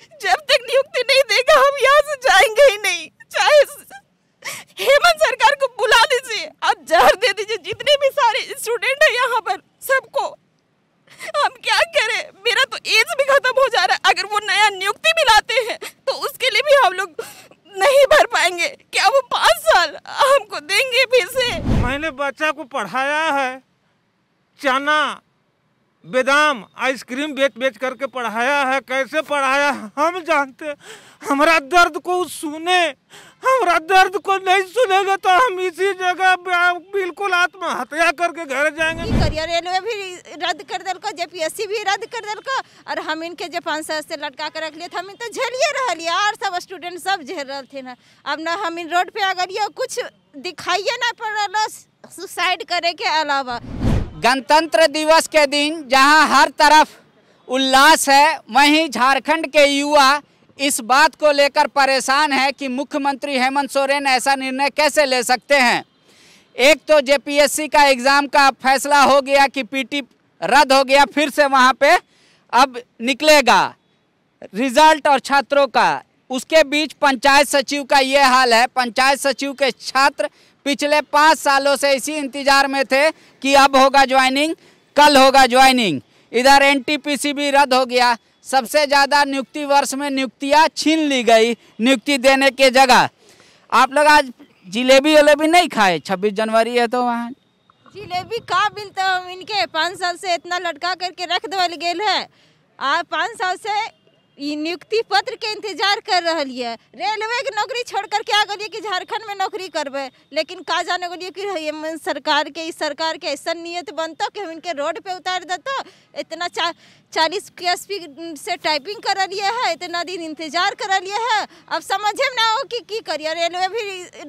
जब तक नियुक्ति नहीं देगा हम यहाँ से जाएंगे ही नहीं चाहे हेमंत सरकार को बुला दीजिए आप जहर दे दीजिए जितने भी सारे स्टूडेंट है यहाँ पर सबको हम क्या करें मेरा तो एज भी खत्म हो जा रहा है अगर वो नया नियुक्ति भी लाते हैं तो उसके लिए भी हम लोग नहीं भर पाएंगे क्या वो पाँच साल हमको देंगे फिर से मैंने बच्चा को पढ़ाया है चना बेदाम आइसक्रीम बेच बेच करके पढ़ाया है कैसे पढ़ाया हम जानते हमारा दर्द को सुने हमारा दर्द को नहीं सुनेगा तो हम इसी जगह बिल्कुल आत्महत्या करके घर जाएंगे करियर रेलवे भी रद्द कर को जेपीएससी भी रद्द कर को और हम इनके जो पाँच सौ से लटका के रख लिए हम इन तो झेलिए रहिए और सब स्टूडेंट सब झेल रहे थे ना अब ना हम इन रोड पे अगर ये कुछ दिखाइए ना पड़ रहा सुसाइड करे के अलावा गणतंत्र दिवस के दिन जहां हर तरफ उल्लास है वहीं झारखंड के युवा इस बात को लेकर परेशान है कि मुख्यमंत्री हेमंत सोरेन ऐसा निर्णय कैसे ले सकते हैं एक तो जेपीएससी का एग्ज़ाम का फैसला हो गया कि पीटी रद्द हो गया फिर से वहाँ पे अब निकलेगा रिजल्ट और छात्रों का उसके बीच पंचायत सचिव का ये हाल है पंचायत सचिव के छात्र पिछले पाँच सालों से इसी इंतजार में थे कि अब होगा ज्वाइनिंग कल होगा ज्वाइनिंग इधर एनटीपीसी भी रद्द हो गया सबसे ज़्यादा नियुक्ति वर्ष में नियुक्तियाँ छीन ली गई नियुक्ति देने के जगह आप लोग आज जिलेबी वलेबी नहीं खाए छब्बीस जनवरी है तो वहाँ जिलेबी कहा मिलते तो हम इनके पाँच साल से इतना लटका करके रख दल गए है आज पाँच साल से नियुक्ति पत्र के इंतजार कर रही है रेलवे के नौकरी छोड़ करके आ गलिए कि झारखंड में नौकरी करबे लेकिन का जाने गलिए कि सरकार के इस सरकार के ऐसा नियत बनतो कि इनके रोड पे उतार देते इतना चा चालीस के स्पीड से टाइपिंग कर लिए है इतना दिन इंतजार कर लिए है अब में ना हो कि की करिए रेलवे भी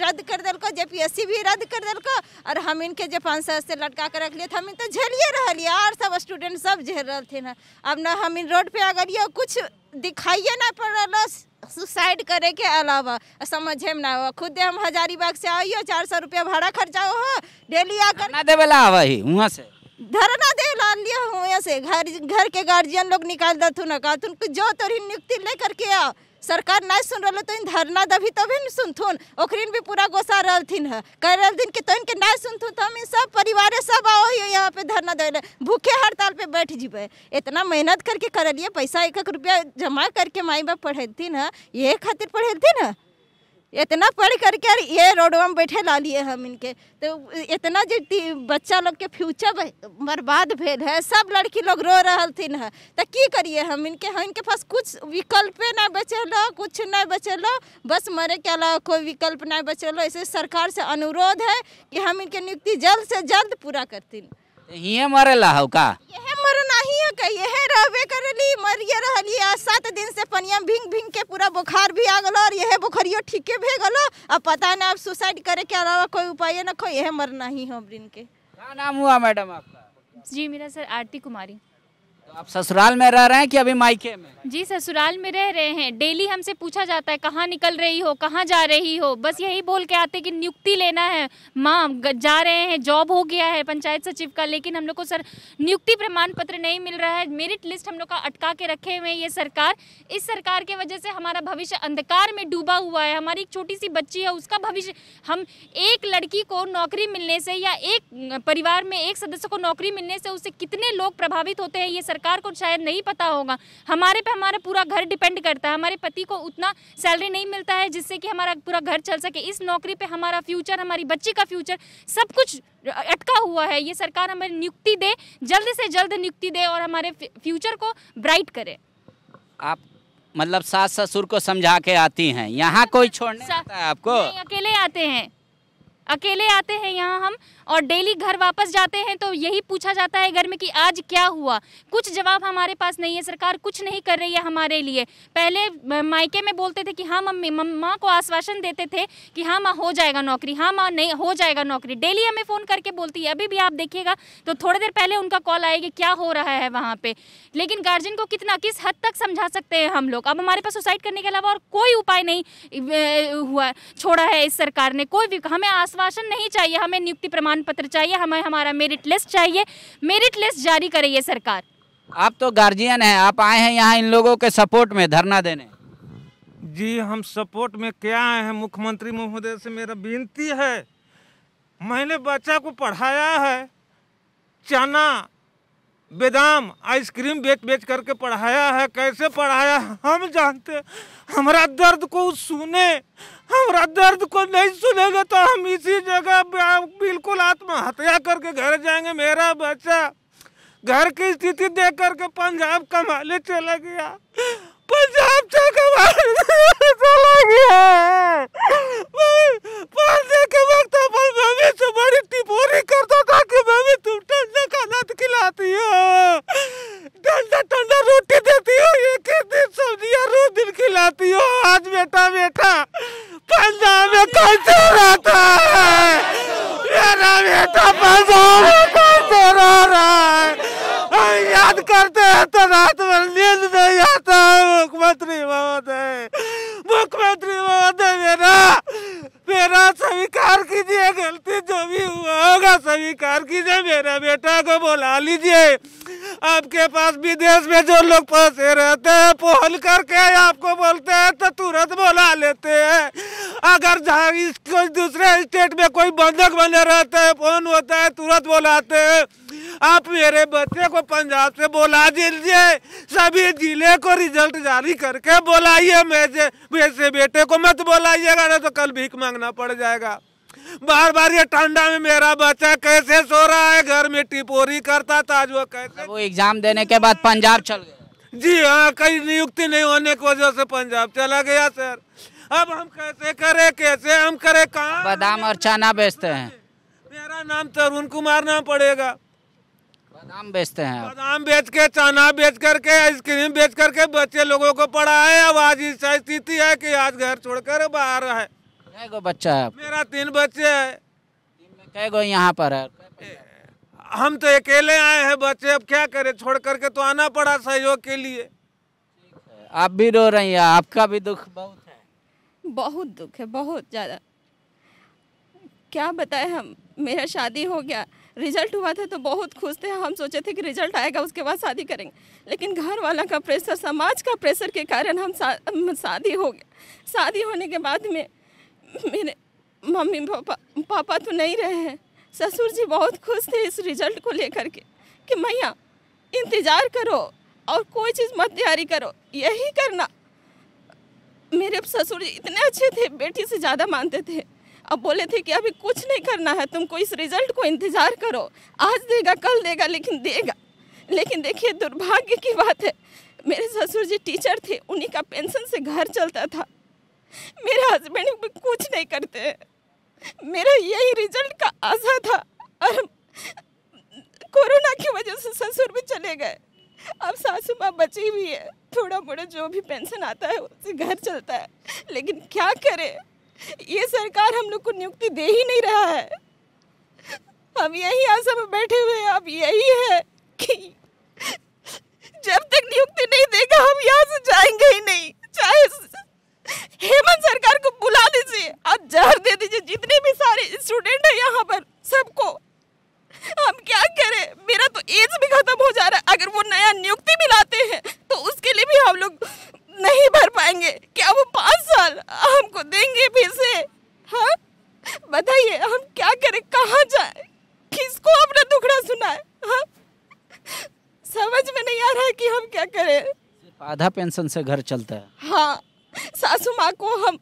रद्द कर दिलको जेपीएससी भी रद्द कर दिलको और हम इनके जो पाँच सौ से लटका कर रख लिए तो हम तो झेलिए रहिए और सब स्टूडेंट सब झेल रहे थे ना अब ना हम इन रोड पे आ गए कुछ दिखाइए ना पड़ रहा सुसाइड करे के अलावा समझे में ना हो खुद हम हजारीबाग से आइयो चार सौ रुपया भाड़ा खर्चा हो डेली आकर ना दे आवा ही वहाँ से धरना दे लान लिया हूँ यहाँ से घर घर के गार्जियन लोग निकाल दतु न का तुन जो तोरी नियुक्ति ले करके आओ सरकार ना सुन रहा तो धरना दभी तो तभी सुन सुनथुन ओखरीन भी पूरा गोसा रहथिन है कह रहथिन कि तो इनके ना सुनथुन तो हम सब परिवार सब आओ ही यहाँ पे धरना दे भूखे हड़ताल पे बैठ जीबे इतना मेहनत करके कर लिए पैसा एक एक रुपया जमा करके माई बाप पढ़ेथिन है ये खातिर पढ़ेथिन है इतना पढ़ करके ये रोड में बैठे ला लिए हम इनके तो इतना जो बच्चा लोग के फ्यूचर बर्बाद भेद है सब लड़की लोग रो रहा थी है तो की करिए हम इनके हम हाँ, इनके पास कुछ विकल्प नहीं बचेलो कुछ नहीं बचेलो बस मरे के अलावा कोई विकल्प नहीं बचेलो इसे सरकार से अनुरोध है कि हम इनके नियुक्ति जल्द से जल्द पूरा करती ये मरे लाहौ का ये यहे मरना हिये के है रहवे करली मरिए रहली आ सात दिन से पनिया भिंग भिंग के पूरा बुखार भी आ गलो और ये यहे बुखरियो ठीके भे गलो अब पता ना अब सुसाइड करे के अलावा कोई उपाय ना ये मर नहीं हो ब्रिन के का नाम हुआ मैडम आपका जी मेरा सर आरती कुमारी तो आप ससुराल में रह रहे हैं कि अभी मायके में जी ससुराल में रह रहे हैं डेली हमसे पूछा जाता है कहाँ निकल रही हो कहाँ जा रही हो बस यही बोल के आते कि नियुक्ति लेना है माँ जा रहे हैं जॉब हो गया है पंचायत सचिव का लेकिन हम लोग को सर नियुक्ति प्रमाण पत्र नहीं मिल रहा है मेरिट लिस्ट हम लोग का अटका के रखे हुए ये सरकार इस सरकार के वजह से हमारा भविष्य अंधकार में डूबा हुआ है हमारी एक छोटी सी बच्ची है उसका भविष्य हम एक लड़की को नौकरी मिलने से या एक परिवार में एक सदस्य को नौकरी मिलने से उससे कितने लोग प्रभावित होते हैं ये सरकार सरकार को शायद नहीं पता होगा हमारे पे हमारा पूरा घर डिपेंड करता है हमारे पति को उतना सैलरी नहीं मिलता है जिससे कि हमारा पूरा घर चल सके इस नौकरी पे हमारा फ्यूचर हमारी बच्ची का फ्यूचर सब कुछ अटका हुआ है ये सरकार हमें नियुक्ति दे जल्द से जल्द नियुक्ति दे और हमारे फ्यूचर को ब्राइट करे आप मतलब सास ससुर को समझा के आती हैं यहाँ कोई छोड़ने आता है आपको अकेले आते हैं अकेले आते हैं यहाँ हम और डेली घर वापस जाते हैं तो यही पूछा जाता है घर में कि आज क्या हुआ कुछ जवाब हमारे पास नहीं है सरकार कुछ नहीं कर रही है हमारे लिए पहले मायके में बोलते थे कि हाँ मम्मी माँ को आश्वासन देते थे कि हाँ माँ हो जाएगा नौकरी हाँ माँ नहीं हो जाएगा नौकरी डेली हमें फ़ोन करके बोलती है अभी भी आप देखिएगा तो थोड़ी देर पहले उनका कॉल आएगी क्या हो रहा है वहाँ पर लेकिन गार्जियन को कितना किस हद तक समझा सकते हैं हम लोग अब हमारे पास सुसाइड करने के अलावा और कोई उपाय नहीं हुआ छोड़ा है इस सरकार ने कोई भी हमें आश्वासन नहीं चाहिए हमें नियुक्ति प्रमाण प्रमाण पत्र चाहिए हमें हमारा मेरिट लिस्ट चाहिए मेरिट लिस्ट जारी करे ये सरकार आप तो गार्जियन हैं आप आए हैं यहाँ इन लोगों के सपोर्ट में धरना देने जी हम सपोर्ट में क्या आए हैं मुख्यमंत्री महोदय से मेरा विनती है मैंने बच्चा को पढ़ाया है चना बेदाम आइसक्रीम बेच बेच करके पढ़ाया है कैसे पढ़ाया हम जानते हमारा दर्द को सुने हमारा दर्द को नहीं सुनेगा तो हम इसी जगह बिल्कुल आत्महत्या करके घर जाएंगे मेरा बच्चा घर की स्थिति देख करके पंजाब कमाले चला गया पंजाब तो चला गया पढ़ने के वक्त अपन खिलाती हो गंदा ठंडा रोटी देती हो एक एक दिन सब्जियाँ रोज दिन खिलाती हो आज बेटा बेटा पंजाब में कैसे रहता है मेरा बेटा पंजाब में कैसे रह रहा है हम याद करते हैं तो रात भर नींद नहीं आता मुख्यमंत्री महोदय मुख्यमंत्री महोदय मेरा मेरा स्वीकार कीजिए गलती जो भी हुआ होगा स्वीकार कीजिए मेरा बेटा को बुला लीजिए आपके पास विदेश में जो लोग फंसे रहते हैं फोन करके आपको बोलते हैं तो तुरंत बुला लेते हैं अगर इसको दूसरे स्टेट में कोई बंधक बने रहते हैं फोन होता है तुरंत बोलाते हैं आप मेरे बच्चे को पंजाब से बोला दीजिए सभी जिले को रिजल्ट जारी करके बोलाइए मेरे मेरे बेटे को मत बोलाइएगा ना तो कल भीख मांगना पड़ जाएगा बार बार ये ठंडा में मेरा बच्चा कैसे सो रहा है घर में टिपोरी करता था जो कैसे वो एग्जाम देने के बाद पंजाब चल गया जी हाँ कहीं नियुक्ति नहीं होने की वजह से पंजाब चला गया सर अब हम कैसे करे कैसे हम करे कहा बादाम और चना बेचते हैं मेरा नाम तरुण कुमार नाम पड़ेगा बादाम बेचते हैं बादाम बेच के चना बेच करके आइसक्रीम बेच करके बच्चे लोगों को पढ़ाए अब आज ऐसा स्थिति है कि आज घर छोड़कर बाहर है गो बच्चा है मेरा तीन बच्चे है कैगो गो यहाँ पर है हम तो अकेले आए हैं बच्चे अब क्या करें छोड़ करके तो आना पड़ा सहयोग के लिए आप भी रो रही हैं आपका भी दुख बहुत बहुत दुख है बहुत ज़्यादा क्या बताएं हम मेरा शादी हो गया रिजल्ट हुआ था तो बहुत खुश थे हम सोचे थे कि रिजल्ट आएगा उसके बाद शादी करेंगे लेकिन घर वाला का प्रेशर समाज का प्रेशर के कारण हम शादी हो गए शादी होने के बाद में मेरे मम्मी पापा पापा तो नहीं रहे हैं ससुर जी बहुत खुश थे इस रिजल्ट को लेकर के कि मैया इंतज़ार करो और कोई चीज़ मत तैयारी करो यही करना मेरे ससुर जी इतने अच्छे थे बेटी से ज़्यादा मानते थे अब बोले थे कि अभी कुछ नहीं करना है तुमको इस रिजल्ट को इंतज़ार करो आज देगा कल देगा लेकिन देगा लेकिन देखिए दुर्भाग्य की बात है मेरे ससुर जी टीचर थे उन्हीं का पेंशन से घर चलता था मेरे हस्बैंड भी कुछ नहीं करते मेरा यही रिजल्ट का आशा था और कोरोना की वजह से ससुर भी चले गए अब सासू माँ बची हुई है थोड़ा मोड़ा जो भी पेंशन आता है उससे घर चलता है लेकिन क्या करें ये सरकार हम लोग को नियुक्ति दे ही नहीं रहा है हम यही आशा में बैठे हुए हैं अब यही है कि जब तक नियुक्ति नहीं देगा हम यहाँ से जाएंगे ही नहीं चाहे हेमंत सरकार को बुला दीजिए और जहर दे दीजिए जितने भी सारे स्टूडेंट हैं यहाँ पर सबको हम क्या करें मेरा तो एज भी खत्म हो जा रहा है अगर वो नया नियुक्ति भी लाते हैं तो उसके लिए भी हम लोग नहीं भर पाएंगे क्या वो पाँच साल हमको देंगे फिर से हाँ बताइए हम क्या करें कहाँ जाए किसको अपना दुखड़ा सुनाए हाँ समझ में नहीं आ रहा है कि हम क्या करें आधा पेंशन से घर चलता है हाँ सासू माँ को हम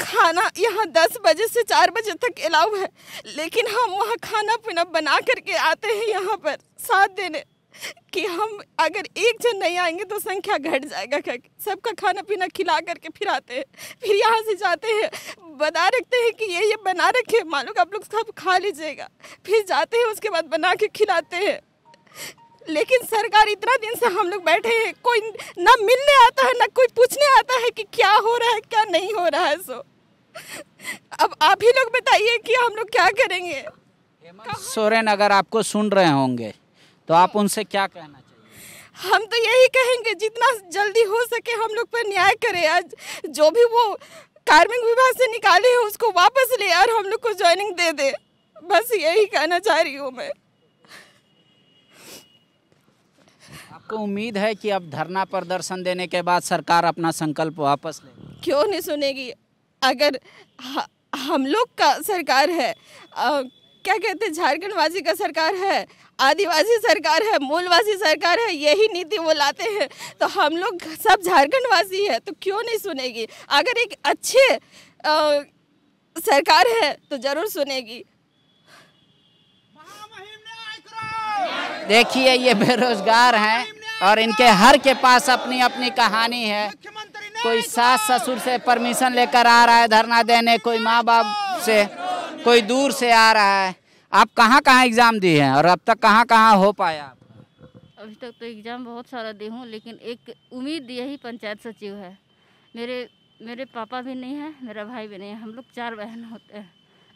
खाना यहाँ दस बजे से चार बजे तक अलाउ है लेकिन हम वहाँ खाना पीना बना करके आते हैं यहाँ पर साथ देने कि हम अगर एक जन नहीं आएंगे तो संख्या घट जाएगा क्या सबका खाना पीना खिला करके फिर आते हैं फिर यहाँ से जाते हैं बता रखते हैं कि ये ये बना रखे मालूम आप लोग सब खा लीजिएगा फिर जाते हैं उसके बाद बना के खिलाते हैं लेकिन सरकार इतना दिन से हम लोग बैठे हैं कोई ना मिलने आता है ना कोई पूछने आता है कि क्या हो रहा है क्या नहीं हो रहा है सो अब आप ही लोग बताइए कि हम लोग क्या करेंगे सोरेन अगर आपको सुन रहे होंगे तो आप उनसे क्या कहना चाहिए हम तो यही कहेंगे जितना जल्दी हो सके हम लोग पर न्याय करे आज जो भी वो कार्मिक विभाग से निकाले हैं उसको वापस ले और हम लोग को ज्वाइनिंग दे दे बस यही कहना चाह रही हूँ मैं आपको उम्मीद है कि अब धरना प्रदर्शन देने के बाद सरकार अपना संकल्प वापस ले क्यों नहीं सुनेगी अगर हम लोग का सरकार है आ, क्या कहते हैं झारखंडवासी का सरकार है आदिवासी सरकार है मूलवासी सरकार है यही नीति वो लाते हैं तो हम लोग सब झारखंडवासी है तो क्यों नहीं सुनेगी अगर एक अच्छे आ, सरकार है तो ज़रूर सुनेगी देखिए ये बेरोजगार हैं और इनके हर के पास अपनी अपनी कहानी है कोई सास ससुर से परमिशन लेकर आ रहा है धरना देने कोई माँ बाप से कोई दूर से आ रहा है आप कहाँ कहाँ एग्ज़ाम दिए हैं और अब तक कहाँ कहाँ हो पाया आप अभी तक तो एग्ज़ाम बहुत सारा दी हूँ लेकिन एक उम्मीद यही पंचायत सचिव है मेरे मेरे पापा भी नहीं है मेरा भाई भी नहीं है हम लोग चार बहन होते हैं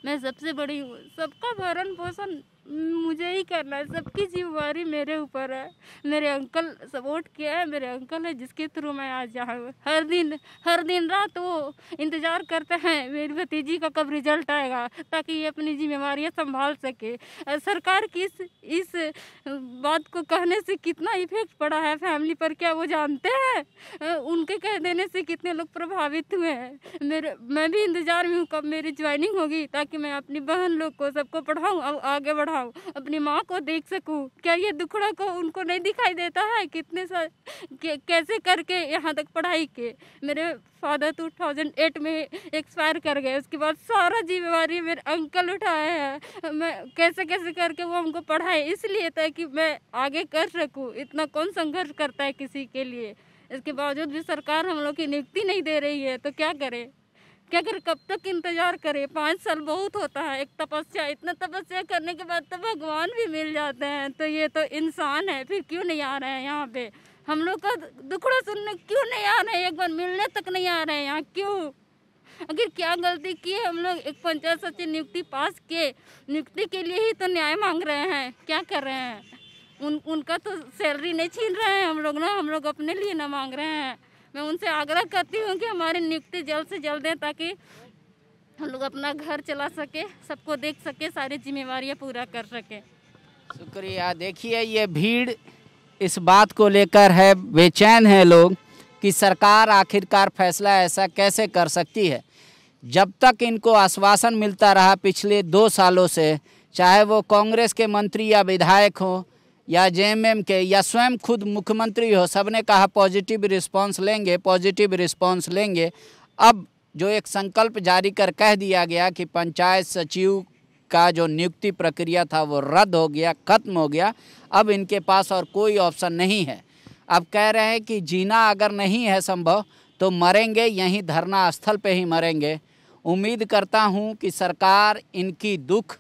मैं सबसे बड़ी हूँ सबका भरण पोषण मुझे ही करना है सबकी जिम्मेवारी मेरे ऊपर है मेरे अंकल सपोर्ट किया है मेरे अंकल है जिसके थ्रू मैं आज यहाँ हर दिन हर दिन रात वो इंतज़ार करते हैं मेरी भतीजी का कब रिजल्ट आएगा ताकि ये अपनी जिम्मेवारियाँ संभाल सके सरकार की इस इस बात को कहने से कितना इफेक्ट पड़ा है फैमिली पर क्या वो जानते हैं उनके कह देने से कितने लोग प्रभावित हुए हैं मेरे मैं भी इंतज़ार में हूँ कब मेरी ज्वाइनिंग होगी ताकि मैं अपनी बहन लोग को सबको पढ़ाऊँ और आगे बढ़ाऊँ हूँ अपनी माँ को देख सकूँ क्या ये दुखड़ा को उनको नहीं दिखाई देता है कितने सा कैसे करके यहाँ तक पढ़ाई के मेरे फादर टू थाउजेंड एट में एक्सपायर कर गए उसके बाद सारा जिम्मेवारी मेरे अंकल उठाए हैं मैं कैसे कैसे करके वो हमको पढ़ाए इसलिए था तो कि मैं आगे कर सकूँ इतना कौन संघर्ष करता है किसी के लिए इसके बावजूद भी सरकार हम लोग की नियुक्ति नहीं दे रही है तो क्या करें कि अगर कब तक इंतज़ार करें पाँच साल बहुत होता है एक तपस्या इतना तपस्या करने के बाद तो भगवान भी मिल जाते हैं तो ये तो इंसान है फिर क्यों नहीं आ रहे हैं यहाँ पे हम लोग का दुखड़ा सुनने क्यों नहीं आ रहे हैं एक बार मिलने तक नहीं आ रहे हैं यहाँ क्यों अगर क्या गलती की है हम लोग एक पंचायत सचिव नियुक्ति पास के नियुक्ति के लिए ही तो न्याय मांग रहे हैं क्या कर रहे हैं उन उनका तो सैलरी नहीं छीन रहे हैं हम लोग ना हम लोग अपने लिए ना मांग रहे हैं मैं उनसे आग्रह करती हूँ कि हमारी नियुक्ति जल्द से जल्द दें ताकि हम लोग अपना घर चला सके सबको देख सके सारी जिम्मेवारियाँ पूरा कर सके शुक्रिया देखिए ये भीड़ इस बात को लेकर है बेचैन है लोग कि सरकार आखिरकार फैसला ऐसा कैसे कर सकती है जब तक इनको आश्वासन मिलता रहा पिछले दो सालों से चाहे वो कांग्रेस के मंत्री या विधायक हों या जे के या स्वयं खुद मुख्यमंत्री हो सबने कहा पॉजिटिव रिस्पांस लेंगे पॉजिटिव रिस्पांस लेंगे अब जो एक संकल्प जारी कर कह दिया गया कि पंचायत सचिव का जो नियुक्ति प्रक्रिया था वो रद्द हो गया ख़त्म हो गया अब इनके पास और कोई ऑप्शन नहीं है अब कह रहे हैं कि जीना अगर नहीं है संभव तो मरेंगे यहीं धरना स्थल पर ही मरेंगे उम्मीद करता हूँ कि सरकार इनकी दुख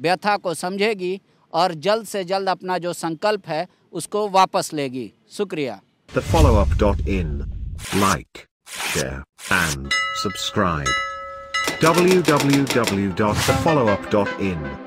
व्यथा को समझेगी और जल्द से जल्द अपना जो संकल्प है उसको वापस लेगी शुक्रिया the dot in like and subscribe www.thefollowup.in